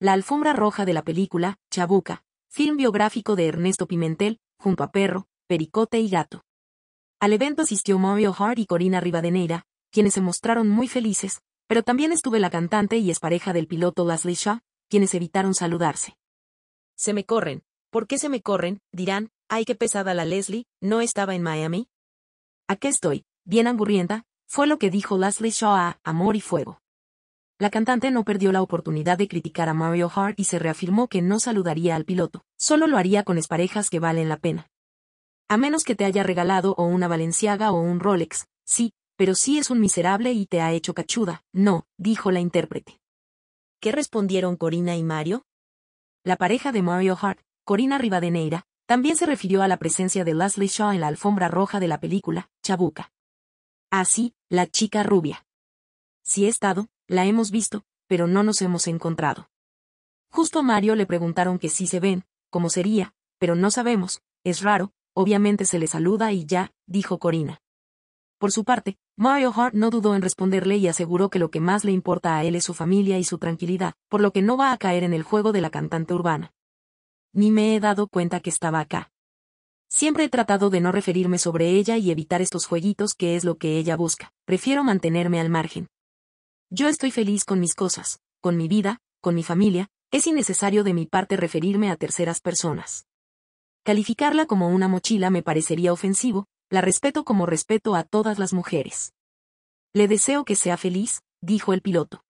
La alfombra roja de la película, Chabuca, film biográfico de Ernesto Pimentel, junto a Perro, Pericote y Gato. Al evento asistió Mario Hart y Corina Rivadeneira, quienes se mostraron muy felices, pero también estuve la cantante y expareja del piloto Leslie Shaw, quienes evitaron saludarse. Se me corren. ¿Por qué se me corren? Dirán, ay qué pesada la Leslie, ¿no estaba en Miami? ¿A qué estoy? Bien angurrienta, fue lo que dijo Leslie Shaw a Amor y Fuego. La cantante no perdió la oportunidad de criticar a Mario Hart y se reafirmó que no saludaría al piloto, solo lo haría con esparejas que valen la pena. A menos que te haya regalado o una Valenciaga o un Rolex, sí, pero sí es un miserable y te ha hecho cachuda, no, dijo la intérprete. ¿Qué respondieron Corina y Mario? La pareja de Mario Hart, Corina Rivadeneira, también se refirió a la presencia de Leslie Shaw en la alfombra roja de la película, Chabuca. Así, ah, la chica rubia. Si he estado, la hemos visto, pero no nos hemos encontrado. Justo a Mario le preguntaron que si se ven, cómo sería, pero no sabemos, es raro, obviamente se le saluda y ya, dijo Corina. Por su parte, Mario Hart no dudó en responderle y aseguró que lo que más le importa a él es su familia y su tranquilidad, por lo que no va a caer en el juego de la cantante urbana. Ni me he dado cuenta que estaba acá. Siempre he tratado de no referirme sobre ella y evitar estos jueguitos que es lo que ella busca. Prefiero mantenerme al margen. Yo estoy feliz con mis cosas, con mi vida, con mi familia, es innecesario de mi parte referirme a terceras personas. Calificarla como una mochila me parecería ofensivo, la respeto como respeto a todas las mujeres. Le deseo que sea feliz, dijo el piloto.